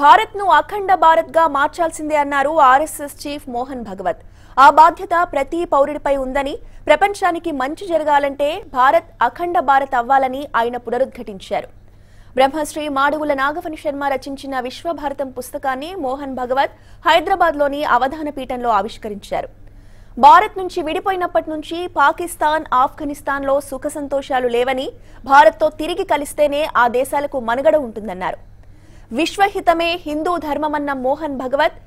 భారత్ను అఖండ భారత్గా మార్చాల్సిందే అన్నారు RSS chief Mohan భగవత్ ఆ బాధ్యత ప్రతి పౌరుడిపై ఉందని ప్రపంచానికి మంచి జరగాలంటే భారత్ అఖండ భారత్ అవ్వాలని ఆయన పునరుద్ఘటించారు బ్రహ్మశ్రీ మాడుగుల నాగఫణి శర్మ రచించిన విశ్వభారతం పుస్తకాన్ని మోహన్ భగవత్ హైదరాబాద్లోని అవధాన పీఠంలో ఆవిష్కరించారు భారత్ నుంచి విడిపోయినప్పటి నుంచి పాకిస్తాన్ ఆఫ్ఘనిస్తాన్లో సుఖ సంతోషాలు లేవని భారత్తో తిరిగి కలిస్తేనే ఆ దేశాలకు మనుగడ ఉంటుందన్నారు విశ్వహితమే हिंदू ధర్మమన్న मोहन భగవత్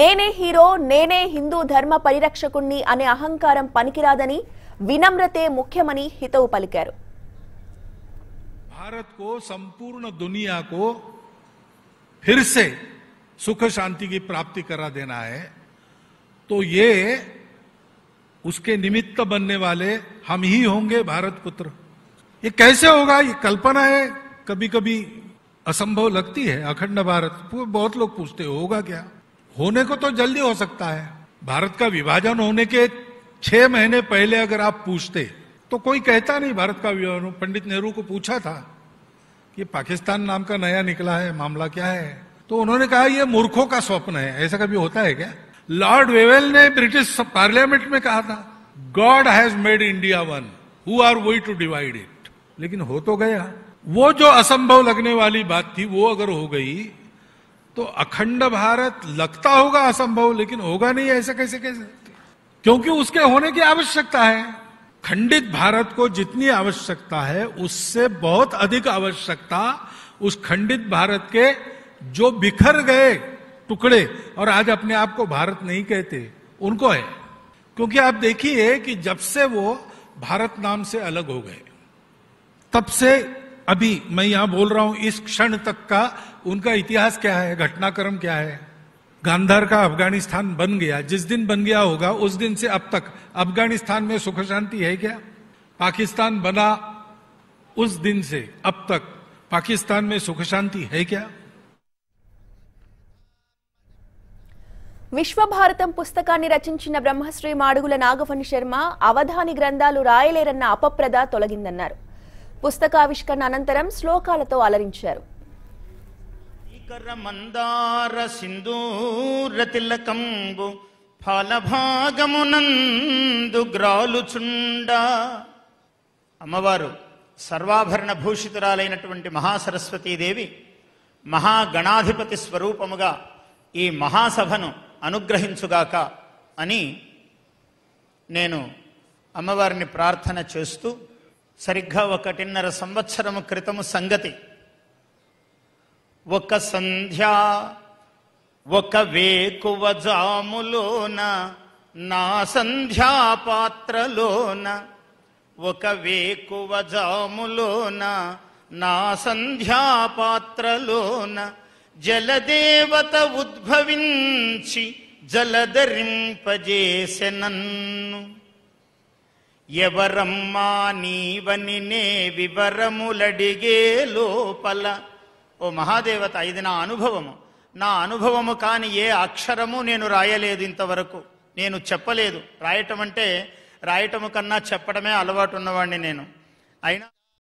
నేనే हीरो నేనే हिंदू धर्म పరిరక్షకుణ్ణి अने अहंकार పనికిరాదని विनम्रते ముఖ్యమని హితవు పలికారు भारत को संपूर्ण दुनिया को फिर से सुख शांति की प्राप्ति करा देना है तो ये उसके निमित्त बनने वाले हम ही होंगे भारत पुत्र ये कैसे होगा ये कल्पना है कभी कभी असंभव लगती है अखंड भारत बहुत लोग पूछते होगा क्या होने को तो जल्दी हो सकता है भारत का विभाजन होने के छह महीने पहले अगर आप पूछते तो कोई कहता नहीं भारत का विभाजन पंडित नेहरू को पूछा था कि पाकिस्तान नाम का नया निकला है मामला क्या है तो उन्होंने कहा यह मूर्खों का स्वप्न है ऐसा कभी होता है क्या लॉर्ड वेवेल ने ब्रिटिश पार्लियामेंट में कहा था God has made India one who are we to divide it लेकिन हो तो गया वो जो असंभव लगने वाली बात थी वो अगर हो गई तो अखंड भारत लगता होगा असंभव लेकिन होगा नहीं ऐसा कैसे कैसे क्योंकि उसके होने की आवश्यकता है खंडित भारत को जितनी आवश्यकता है उससे बहुत अधिक आवश्यकता उस खंडित भारत के जो बिखर गए टुकड़े और आज अपने आप को भारत नहीं कहते उनको है क्योंकि आप देखिए कि जब से वो भारत नाम से अलग हो गए तब से अभी मैं यहां बोल रहा हूं इस क्षण तक का उनका इतिहास क्या है घटनाक्रम क्या है गांधार का अफगानिस्तान बन गया जिस दिन बन गया होगा उस दिन से अब तक अफगानिस्तान में सुख शांति है क्या पाकिस्तान बना उस दिन से अब तक पाकिस्तान में सुख शांति है क्या विश्व भारत पुस्तका బ్రహ్మశ్రీ మాడుగుల నాగఫణి शर्म अवधा ग्रंथ रायलेर అపప్రద तोगी పుస్తకావిష్కరణ అనంతరం శ్లోకాలతో అలరించారు మందార అమ్మవారు సర్వాభరణ భూషితురాలైనటువంటి మహాసరస్వతీదేవి మహాగణాధిపతి స్వరూపముగా ఈ మహాసభను అనుగ్రహించుగాక అని నేను అమ్మవారిని ప్రార్థన చేస్తూ సరిగ్గా ఒకటిన్నర సంవత్సరము క్రితము సంగతి ఒక సంధ్య ఒక జాములోన నా సంధ్యా పాత్రలోన ఒక జాములోన నా సంధ్యా పాత్రలోన జలదేవత ఉద్భవించి జలధరింపజేసె నన్ను ఎవరమ్మా నీవని నే వివరములడిగే లోపల ఓ మహాదేవత ఇది నా అనుభవము నా అనుభవము కాని ఏ అక్షరము నేను రాయలేదు ఇంతవరకు నేను చెప్పలేదు రాయటం అంటే రాయటము కన్నా చెప్పడమే అలవాటు ఉన్నవాడిని నేను అయినా